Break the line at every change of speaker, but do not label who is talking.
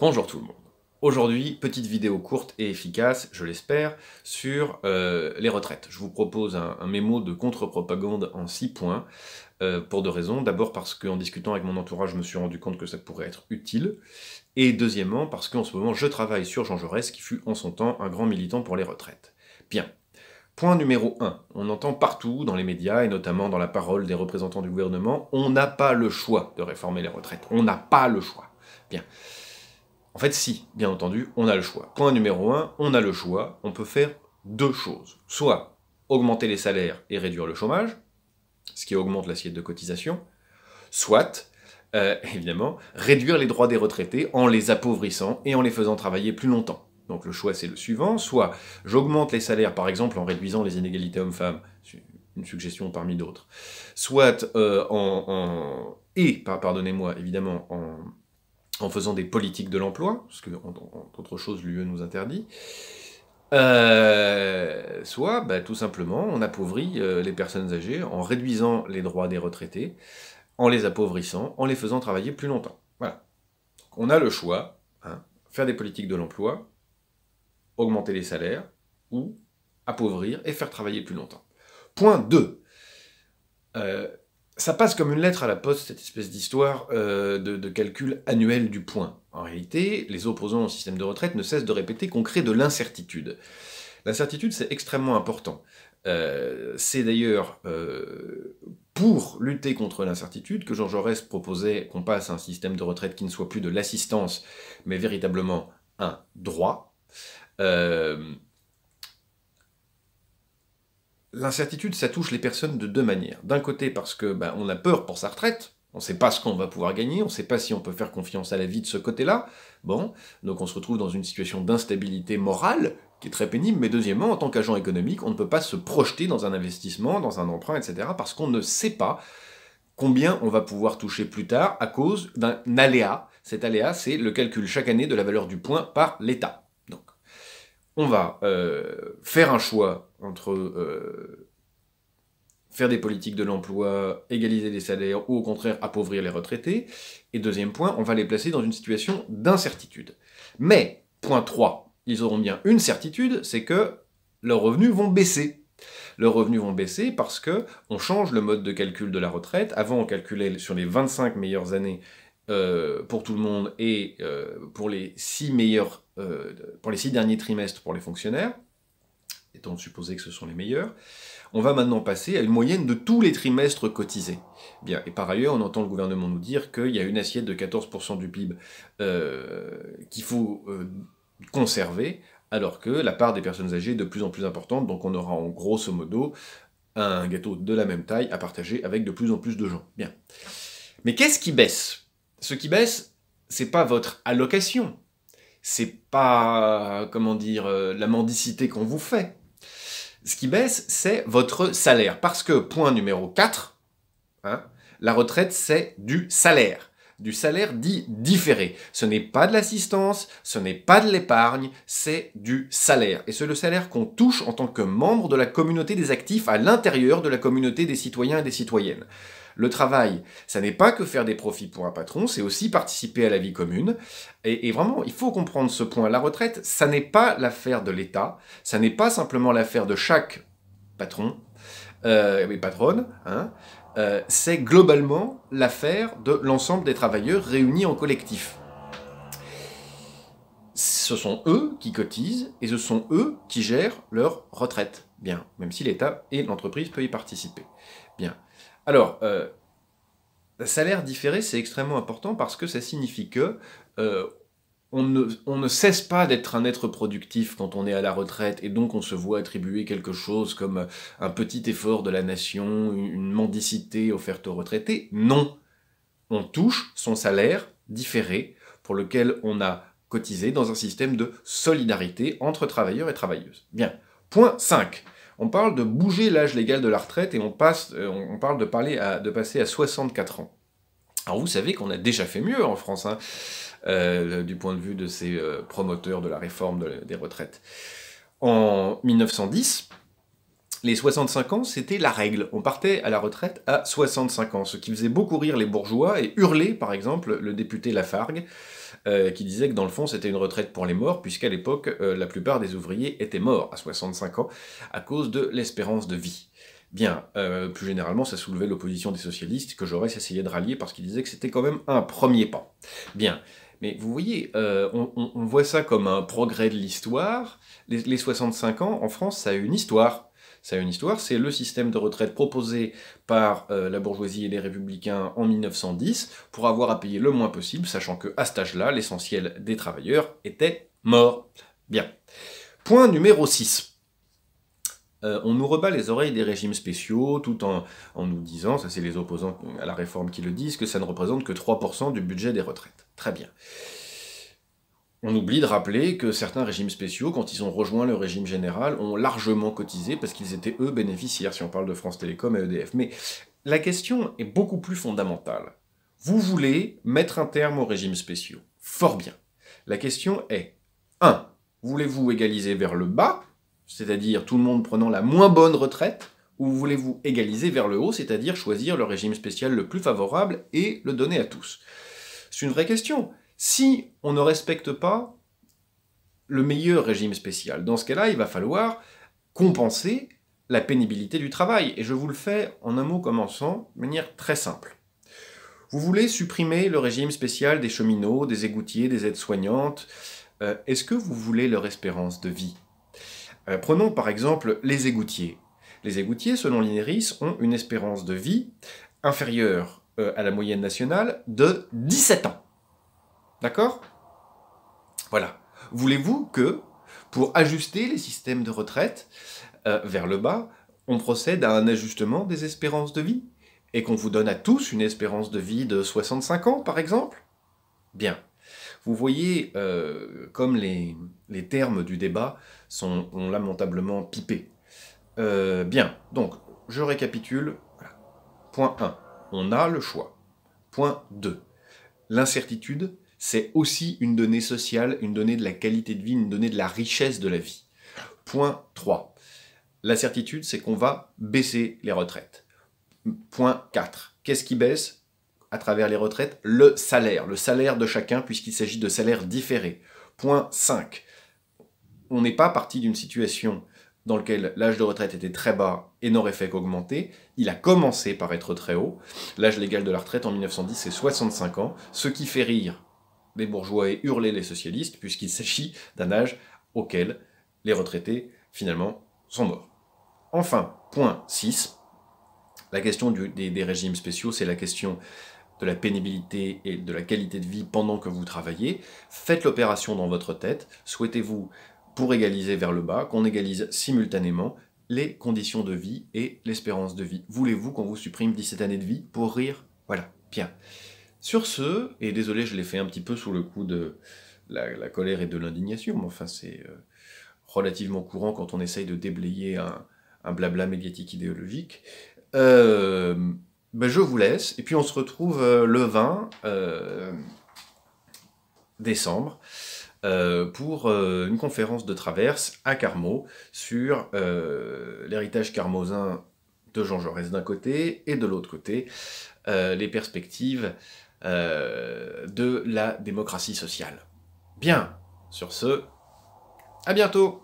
Bonjour tout le monde. Aujourd'hui, petite vidéo courte et efficace, je l'espère, sur euh, les retraites. Je vous propose un, mémo de contre-propagande en six points, euh, pour deux raisons. D'abord parce qu'en discutant avec mon entourage, je me suis rendu compte que ça pourrait être utile. Et deuxièmement, parce qu'en ce moment, je travaille sur Jean Jaurès, qui fut en son temps un grand militant pour les retraites. Bien, Point numéro 1. On entend partout dans les médias et notamment dans la parole des représentants du gouvernement, on n'a pas le choix de réformer les retraites. On n'a pas le choix. Bien. En fait, si, bien entendu, on a le choix. Point numéro 1, on a le choix, on peut faire deux choses. Soit augmenter les salaires et réduire le chômage, ce qui augmente l'assiette de cotisation, soit, euh, évidemment, réduire les droits des retraités en les appauvrissant et en les faisant travailler plus longtemps. Donc le choix, c'est le suivant. Soit j'augmente les salaires, par exemple, en réduisant les inégalités hommes-femmes, une suggestion parmi d'autres. Soit euh, en, en... et, pardonnez-moi, évidemment, en en faisant des politiques de l'emploi, parce que d'autres chose l'UE nous interdit, euh, soit bah, tout simplement on appauvrit euh, les personnes âgées en réduisant les droits des retraités, en les appauvrissant, en les faisant travailler plus longtemps. Voilà. on a le choix, hein, faire des politiques de l'emploi, augmenter les salaires, ou appauvrir et faire travailler plus longtemps. Point 2 ça passe comme une lettre à la poste, cette espèce d'histoire euh, de, calcul annuel du point. En réalité, les opposants au système de retraite ne cessent de répéter qu'on crée de l'incertitude. L'incertitude, c'est extrêmement important. Euh, c'est d'ailleurs euh, pour lutter contre l'incertitude que Jean Jaurès proposait qu'on passe à un système de retraite qui ne soit plus de l'assistance, mais véritablement un droit. L'incertitude, ça touche les personnes de deux manières. D'un côté, parce que ben, on a peur pour sa retraite, on ne sait pas ce qu'on va pouvoir gagner, on ne sait pas si on peut faire confiance à la vie de ce côté-là. Bon, donc on se retrouve dans une situation d'instabilité morale qui est très pénible, mais deuxièmement, en tant qu'agent économique, on ne peut pas se projeter dans un investissement, dans un emprunt, etc., parce qu'on ne sait pas combien on va pouvoir toucher plus tard à cause d'un aléa. Cet aléa, c'est le calcul chaque année de la valeur du point par l'État on va euh, faire un choix entre euh, faire des politiques de l'emploi, égaliser les salaires ou au contraire appauvrir les retraités. Et deuxième point, on va les placer dans une situation d'incertitude. Mais, point 3, ils auront bien une certitude, c'est que leurs revenus vont baisser. Leurs revenus vont baisser parce que on change le mode de calcul de la retraite. Avant, on calculait sur les 25 meilleures années euh, pour tout le monde et euh, pour les six meilleurs, euh, pour les six derniers trimestres pour les fonctionnaires, étant supposé que ce sont les meilleurs, on va maintenant passer à une moyenne de tous les trimestres cotisés. Bien, et par ailleurs, on entend le gouvernement nous dire qu'il y a une assiette de 14% du PIB qu'il faut conserver, alors que la part des personnes âgées est de plus en plus importante, donc on aura en grosso modo un gâteau de la même taille à partager avec de plus en plus de gens. Bien. Mais qu'est-ce qui baisse ce qui baisse, c'est pas votre allocation, c'est pas, comment dire, euh, la mendicité qu'on vous fait. Ce qui baisse, c'est votre salaire. Parce que, point numéro 4, hein, la retraite, c'est du salaire du salaire dit différé. Ce n'est pas de l'assistance, ce n'est pas de l'épargne, c'est du salaire. Et c'est le salaire qu'on touche en tant que membre de la communauté des actifs à l'intérieur de la communauté des citoyens et des citoyennes. Le travail, ça n'est pas que faire des profits pour un patron, c'est aussi participer à la vie commune. Et, vraiment, il faut comprendre ce point. La retraite, ça n'est pas l'affaire de l'État, ça n'est pas simplement l'affaire de chaque patron, euh, oui, patronne, hein, euh, c'est globalement l'affaire de l'ensemble des travailleurs réunis en collectif. Ce sont eux qui cotisent et ce sont eux qui gèrent leur retraite. Bien, même si l'État et l'entreprise peuvent y participer. Bien. Alors, euh, salaire différé, c'est extrêmement important parce que ça signifie que on ne, cesse pas d'être un être productif quand on est à la retraite et donc on se voit attribuer quelque chose comme euh, un petit effort de la nation, une mendicité offerte aux retraités. Non, on touche son salaire différé pour lequel on a cotisé dans un système de solidarité entre travailleurs et travailleuses. Bien. Point 5. On parle de bouger l'âge légal de la retraite et on, passe, euh, on parle de, parler de passer à 64 ans. Alors vous savez qu'on a déjà fait mieux en France, hein, euh, du point de vue de ces euh, promoteurs de la réforme des retraites. En 1910, les 65 ans, c'était la règle. On partait à la retraite à 65 ans, ce qui faisait beaucoup rire les bourgeois et hurler, par exemple, le député Lafargue, euh, qui disait que dans le fond, c'était une retraite pour les morts, puisqu'à l'époque, la plupart des ouvriers étaient morts à 65 ans à cause de l'espérance de vie. Bien, euh, plus généralement, ça soulevait l'opposition des socialistes que Jaurès essayait de rallier parce qu'il disait que c'était quand même un premier pas. Bien, mais vous voyez, euh, on, voit ça comme un progrès de l'histoire. Les, 65 ans, en France, ça a une histoire ça a une histoire, c'est le système de retraite proposé par euh, la bourgeoisie et les républicains en 1910 pour avoir à payer le moins possible, sachant que à cet âge-là, l'essentiel des travailleurs était mort. Bien. Point numéro 6. Euh, on nous rebat les oreilles des régimes spéciaux tout en, en nous disant, ça c'est les opposants à la réforme qui le disent, que ça ne représente que 3% du budget des retraites. Très bien. On oublie de rappeler que certains régimes spéciaux, quand ils ont rejoint le régime général, ont largement cotisé parce qu'ils étaient eux bénéficiaires, si on parle de France Télécom et EDF. Mais la question est beaucoup plus fondamentale. Vous voulez mettre un terme aux régimes spéciaux. Fort bien. La question est 1. Voulez-vous égaliser vers le bas c'est-à-dire tout le monde prenant la moins bonne retraite, ou voulez-vous égaliser vers le haut, c'est-à-dire choisir le régime spécial le plus favorable et le donner à tous C'est une vraie question. Si on ne respecte pas le meilleur régime spécial, dans ce cas-là, il va falloir compenser la pénibilité du travail. Et je vous le fais en un mot commençant, de manière très simple. Vous voulez supprimer le régime spécial des cheminots, des égoutiers, des aides-soignantes. Euh, est-ce que vous voulez leur espérance de vie euh, prenons par exemple les égoutiers. Les égoutiers, selon l'INERIS, ont une espérance de vie inférieure euh, à la moyenne nationale de 17 ans. D'accord Voilà. Voulez-vous que, pour ajuster les systèmes de retraite euh, vers le bas, on procède à un ajustement des espérances de vie Et qu'on vous donne à tous une espérance de vie de 65 ans, par exemple Bien. Vous voyez euh, comme les, termes du débat sont lamentablement pipés. Euh, bien, donc je récapitule. Point 1, on a le choix. Point 2, l'incertitude, c'est aussi une donnée sociale, une donnée de la qualité de vie, une donnée de la richesse de la vie. Point 3, l'incertitude, c'est qu'on va baisser les retraites. Point 4, qu'est-ce qui baisse à travers les retraites le salaire, le salaire de chacun puisqu'il s'agit de salaires différés. Point 5. On n'est pas parti d'une situation dans laquelle l'âge de retraite était très bas et n'aurait fait qu'augmenter. Il a commencé par être très haut. L'âge légal de la retraite en 1910 c'est 65 ans, ce qui fait rire les bourgeois et hurler les socialistes puisqu'il s'agit d'un âge auquel les retraités finalement sont morts. Enfin, point 6, la question des, régimes spéciaux, c'est la question de la pénibilité et de la qualité de vie pendant que vous travaillez. Faites l'opération dans votre tête. Souhaitez-vous, pour égaliser vers le bas, qu'on égalise simultanément les conditions de vie et l'espérance de vie. Voulez-vous qu'on vous supprime 17 années de vie pour rire Voilà, bien. Sur ce, et désolé, je l'ai fait un petit peu sous le coup de la, colère et de l'indignation, mais enfin, c'est euh, relativement courant quand on essaye de déblayer un, un blabla médiatique idéologique. Euh, ben, je vous laisse, et puis on se retrouve euh, le 20 euh, décembre euh, pour une conférence de traverse à Carmo sur l'héritage carmosin de Jean Jaurès d'un côté et de l'autre côté les perspectives de la démocratie sociale. Bien, sur ce, à bientôt